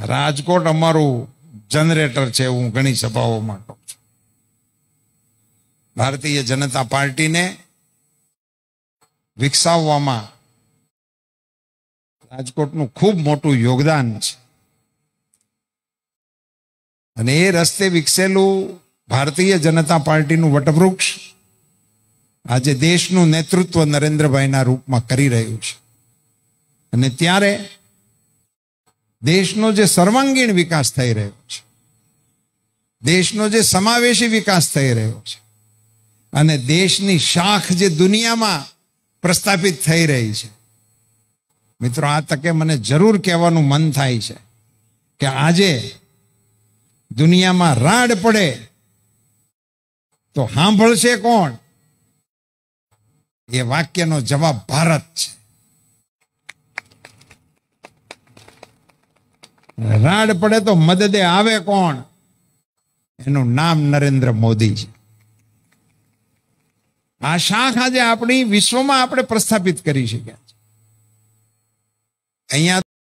રાજકોટ અમારું જનરેટર છે હું ઘણી સભાઓમાં કહું ભારતીય જનતા પાર્ટીને વિકસાવવામાં રાજકોટનું ખૂબ મોટું યોગદાન છે અને એ રસ્તે વિકસેલું ભારતીય જનતા પાર્ટીનું વટવૃક્ષ આજે દેશનું નેતૃત્વ નરેન્દ્રભાઈના રૂપમાં કરી રહ્યું છે અને ત્યારે દેશનો જે સર્વાંગીણ વિકાસ થઈ રહ્યો છે દેશનો જે સમાવેશી વિકાસ થઈ રહ્યો છે અને દેશની શાખ જે દુનિયામાં પ્રસ્થાપિત થઈ રહી છે મિત્રો આ તકે મને જરૂર કહેવાનું મન થાય છે કે આજે દુનિયામાં રાડ પડે તો સાંભળશે કોણ એ વાક્યનો જવાબ ભારત છે રાડ પડે તો મદદે આવે કોણ એનું નામ નરેન્દ્ર મોદી છે આ શાખ આજે આપણી વિશ્વમાં આપણે પ્રસ્થાપિત કરી શક્યા છે અહીંયા